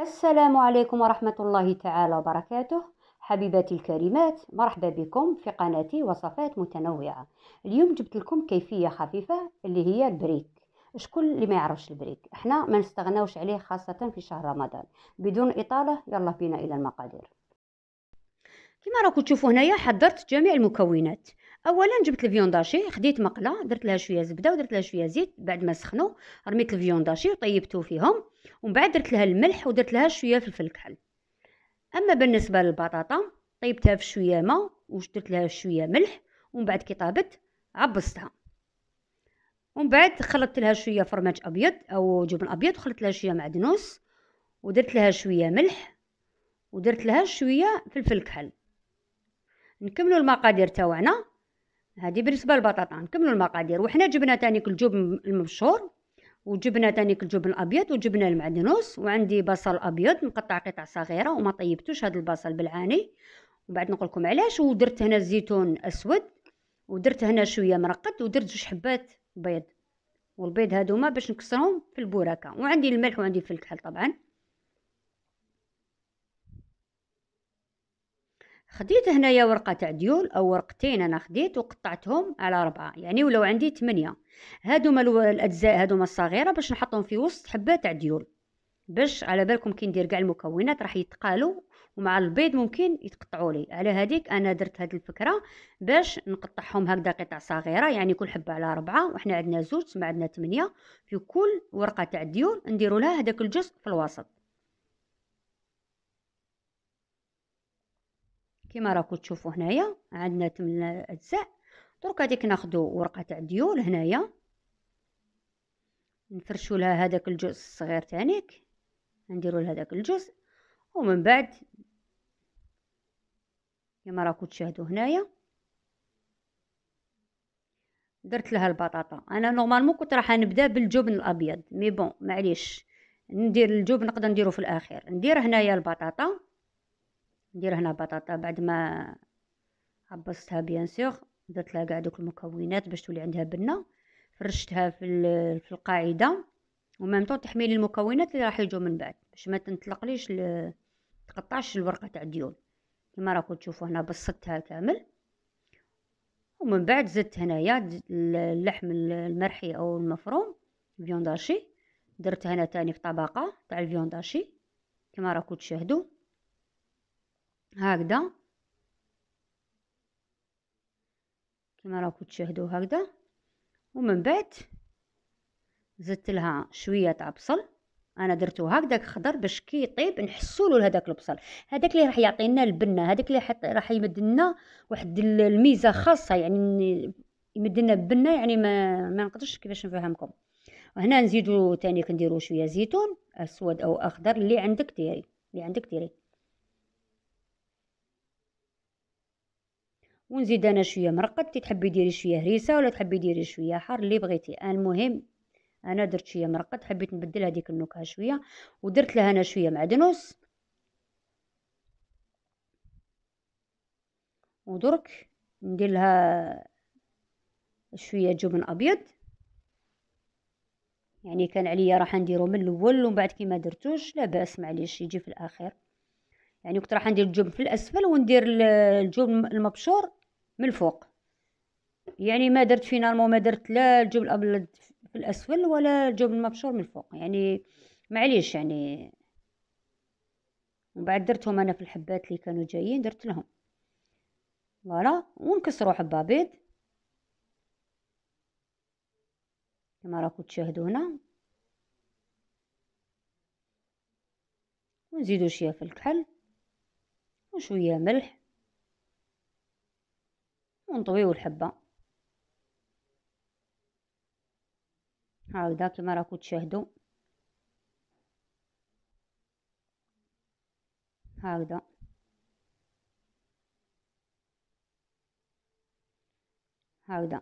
السلام عليكم ورحمة الله تعالى وبركاته حبيباتي الكريمات مرحبا بكم في قناتي وصفات متنوعة اليوم جبت لكم كيفية خفيفة اللي هي البريك شكون اللي ما يعرفش البريك احنا ما نستغناوش عليه خاصة في شهر رمضان بدون إطالة يلا بينا إلى المقادير كما راكم تشوفوا هنايا حضرت جميع المكونات اولا جبت الفيون داشي خديت مقله درت لها شويه زبده ودرت لها شويه زيت بعد ما سخنوا رميت الفيون داشي وطيبته فيهم ومن بعد درت لها الملح ودرت لها شويه فلفل كحل اما بالنسبه للبطاطا طيبتها في شويه ماء ودرت لها شويه ملح ومن بعد كي طابت عبستها ومن بعد خلطت لها شويه فرماج ابيض او جبن ابيض وخلطت لها شويه معدنوس ودرت لها شويه ملح ودرت لها شويه فلفل كحل نكملوا المقادير تاعنا هذه بالنسبه للبطاطا نكملوا المقادير وحنا جبنا تانيك الجبن المبشور وجبنا تانيك الجبن الابيض وجبنا المعدنوس وعندي بصل ابيض مقطع قطع صغيره وما طيبتوش هذا البصل بالعاني وبعد نقول لكم علاش ودرت هنا الزيتون اسود ودرت هنا شويه مرقد ودرت جوج حبات بيض والبيض ما باش نكسرهم في البوركه وعندي الملح وعندي الفلفل طبعا خديت هنايا ورقة تاع ديول أو ورقتين أنا خديت وقطعتهم على ربعة يعني ولو عندي تمنية هادوما الأجزاء هادوما الصغيرة باش نحطهم في وسط حبة تاع ديول باش على بالكم كي ندير كاع المكونات راح يتقالوا ومع البيض ممكن يتقطعوا لي على هذيك انا درت هذه الفكره باش نقطعهم هكذا قطع صغيره يعني كل حبه على ربعه وحنا عندنا زوج تما عندنا ثمانيه في كل ورقه تاع ديول نديروا لها هذاك الجزء في الوسط كما راكم تشوفوا هنايا عندنا 8 اجزاء درك ديك ناخذ ورقه تاع الديول هنايا نفرشوا لها هذاك الجزء الصغير تانيك نديروا لهذاك الجزء ومن بعد كما راكم تشاهدوا هنايا درت لها البطاطا انا نورمالمون كنت راح نبدا بالجبن الابيض مي بون معليش ندير الجبن نقدر نديرو في الاخير ندير هنايا البطاطا ندير هنا بطاطا بعد ما عبصتها بيان سيغ درت لها كاع دوك المكونات باش تولي عندها بنه فرشتها في في القاعده ومام طون تحميلي المكونات اللي راح يجوا من بعد باش ما تنطلقليش ل... تقطعش الورقه تاع الديون كما راكم تشوفوا هنا بسطتها كامل ومن بعد زدت هنايا اللحم المرحي او المفروم فيونداشي درت هنا تاني في طبقه تاع الفيونداشي كما راكم تشاهدوا هكذا كما راكم تشاهدوا هكذا ومن بعد زدت لها شويه تاع بصل انا درتو هكذاك خضر باش كي يطيب نحسوا له هذاك البصل هذاك اللي راح يعطينا البنه هذاك اللي راح يمد لنا واحد الميزه خاصه يعني يمد لنا بنه يعني ما ما نقدرش كيفاش نفهمكم هنا نزيدو تاني كنديرو شويه زيتون اسود او اخضر اللي عندك ديري اللي عندك ديري ونزيد انا شويه مرقد تحبي ديري شويه هريسه ولا تحبي ديري شويه حار اللي بغيتي المهم انا درت شويه مرقد حبيت نبدل هذيك النكهه شويه ودرت لها انا شويه معدنوس ودرك ندير لها شويه جبن ابيض يعني كان عليا راح نديرو من الاول ومن بعد كي ما درتوش لا باس معليش يجي في الاخير يعني كنت راح ندير الجبن في الاسفل وندير الجبن المبشور من الفوق يعني ما درت فينالمون ما درت لا الجبن الابيض في الاسفل ولا الجبن المبشور من الفوق يعني معليش يعني ومن بعد درتهم انا في الحبات اللي كانوا جايين درت لهم فوالا ونكسروا حبه بيض كما راكم تشاهدوا هنا ونزيدوا شويه في الكحل وشويه ملح ونطويو الحبة هكذا كما راكو تشاهدوا هكذا هكذا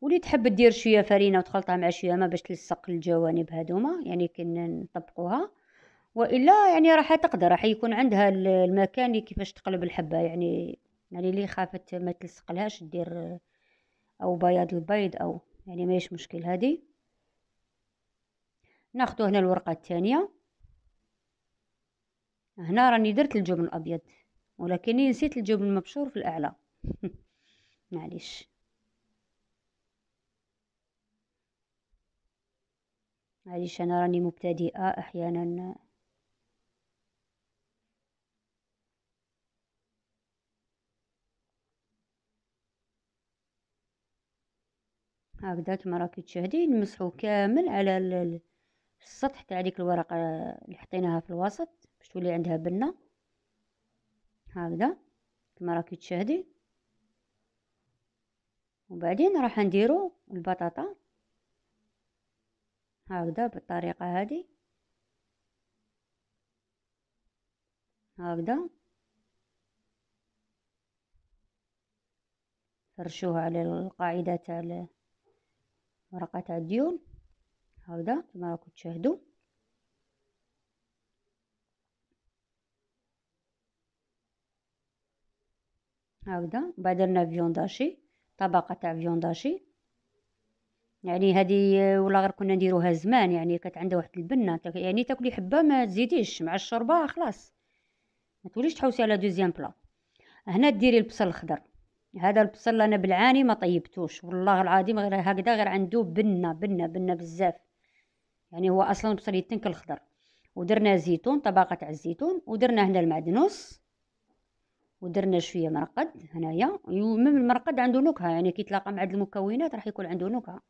ولي تحب دير شويه فرينه وتخلطها مع شويه ما باش تلصق الجوانب هذوما يعني كي نطبقوها والا يعني راح تقدر راح يكون عندها المكان كيفاش تقلب الحبه يعني يعني اللي خافت ما تلصقلهاش دير او بياض البيض او يعني ماهيش مشكل هذه ناخذ هنا الورقه الثانيه هنا راني درت الجبن الابيض ولكني نسيت الجبن المبشور في الاعلى معليش معليش انا راني مبتدئه احيانا هكذا كما راكي تشاهدي نمسحو كامل على السطح تاع ديك الورقه اللي حطيناها في الوسط باش تولي عندها بنه هكذا كما راكي تشاهدي وبعدين راح نديرو البطاطا هكذا بالطريقه هذه هكذا فرشوها على القاعده تاع ورقة تاع الديون هاودا كما راكم تشاهدوا بعد درنا فيونداشي طبقة تاع فيونداشي يعني هذه ولا غير كنا نديروها زمان يعني كانت عندها واحد البنه يعني تاكلي حبه ما تزيديش مع الشوربه خلاص ما توليش تحوسي على دوزيام بلا هنا ديري البصل الخضر هذا البصل انا بالعاني ما طيبتوش والله العظيم غير هكذا غير عنده بنه بنه بنه بزاف يعني هو اصلا البصل يتنك الخضر ودرنا زيتون طبقه تاع الزيتون ودرنا هنا المعدنوس ودرنا شويه مرقد هنايا ومن المرقد عنده نكهه يعني كي يتلاقى مع هاد المكونات راح يكون عنده نكهه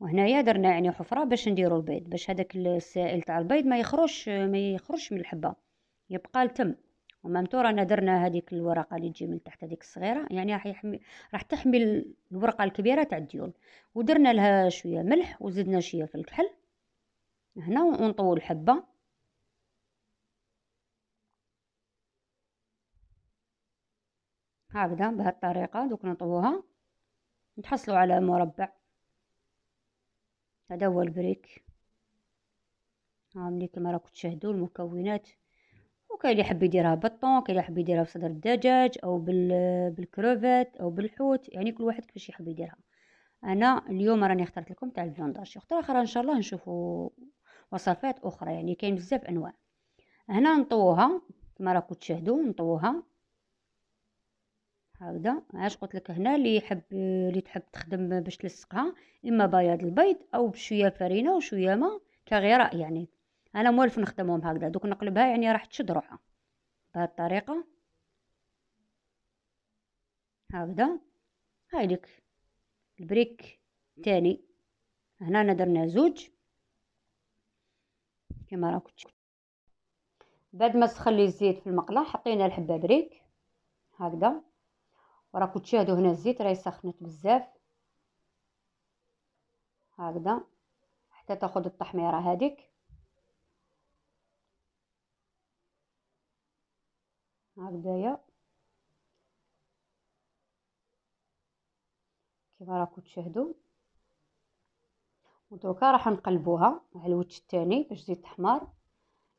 وهنايا درنا يعني حفره باش نديرو البيض باش هذاك السائل تاع البيض ما يخرجش ما يخرجش من الحبه يبقى التم اما نتو رانا درنا هذيك الورقه اللي تجي من تحت هذيك الصغيره يعني راح يحمي راح تحمي الورقه الكبيره تاع الديول ودرنا لها شويه ملح وزدنا شويه في الكحل هنا ونطول حبه هكذا بهذه الطريقه دوك نطوها نتحصلوا على مربع هذا هو البريك ها ملي كما راكم تشاهدوا المكونات وكاين اللي يحب يديرها بالطون كاين اللي يحب يديرها بصدر الدجاج او بالكروفات او بالحوت يعني كل واحد كيفاش يحب يديرها انا اليوم راني اخترت لكم تاع الفيونداج اختار اخرى ان شاء الله نشوفوا وصفات اخرى يعني كاين بزاف انواع هنا نطوها كما راكم تشاهدوا نطوها هكذا علاش قلت لك هنا اللي يحب اللي تحب تخدم باش تلصقها اما بياض البيض او بشويه فرينه وشويه ماء كغراء يعني انا موالف نخدمهم هكذا دوك نقلبها يعني راح تشد روحها بهذه الطريقه هكذا هايديك البريك تاني هنا انا درنا زوج كما راكم بعد ما سخلي الزيت في المقله حطينا الحبه بريك هكذا وراكم تشاهدوا هنا الزيت راهي سخنت بزاف هكذا حتى تاخذ التحميره هذيك هكذايا كيما كما راكم تشاهدوا ودوكا راح نقلبوها على الوجه الثاني باش تزيد تحمر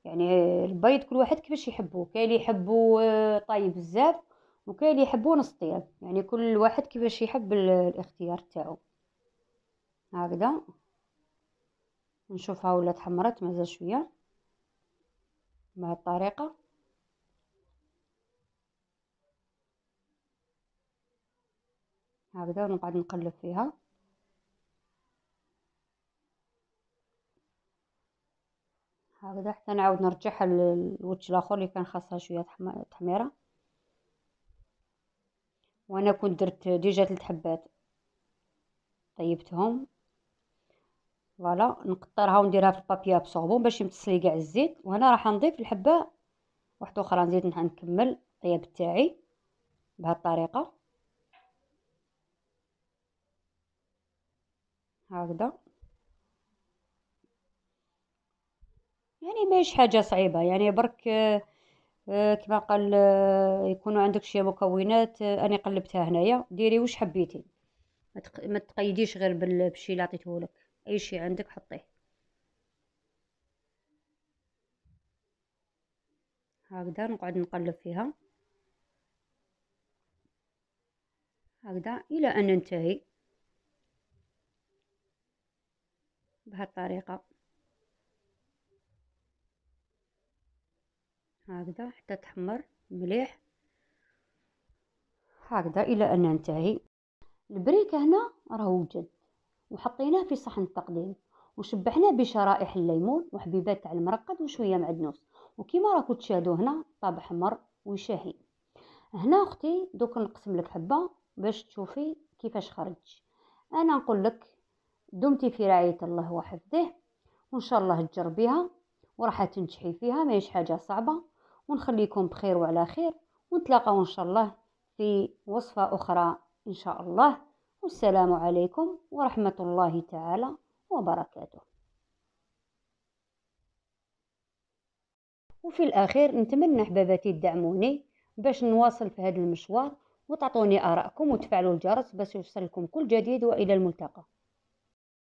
يعني البيض كل واحد كيفاش يحبوه كاين اللي يحبو آه، طايب بزاف وكاين اللي يحبو نص طياب يعني كل واحد كيفاش يحب الاختيار تاعو هكذا نشوفها ولا حمرات مازال شويه بهذه الطريقه هكذا ونقعد نقلب فيها هكذا حتى نعاود نرجعها للوجه الاخر اللي كان خاصها شويه تحميره وانا كنت درت ديجا ثلاث حبات طيبتهم فوالا نقطرها ونديرها في البابي ابسوربون باش يمتصلي كاع الزيت وهنا راح نضيف الحبه واحده اخرى نزيد نكمل الطياب تاعي بهذه الطريقه هكذا يعني ماهيش حاجه صعيبه يعني برك آه، كما قال آه، يكونوا عندك شي مكونات آه، انا قلبتها هنايا ديري واش حبيتي ما تقيديش غير بالشي اللي عطيته لك اي شي عندك حطيه هكذا نقعد نقلب فيها هكذا الى ان ننتهي بهاد الطريقة هكذا حتى تحمر مليح هكذا الى ان ننتهي البريك هنا راه وجد وحطيناه في صحن التقديم وشبعناه بشرائح الليمون وحبيبات تاع المرقد وشويه معدنوس وكيما راكم تشاهدوا هنا طاب حمر وشاهي هنا اختي دوك نقسم لك حبه باش تشوفي كيفاش خرج انا نقول لك دمتي في رعاية الله وحفظه وإن شاء الله تجربيها وراح تنجحي فيها ماهيش حاجة صعبة ونخليكم بخير وعلى خير ونتلاقاو إن شاء الله في وصفة أخرى إن شاء الله والسلام عليكم ورحمة الله تعالى وبركاته وفي الأخير نتمنى حباباتي تدعموني باش نواصل في هذا المشوار وتعطوني آرائكم وتفعلوا الجرس باش يوصلكم كل جديد وإلى الملتقى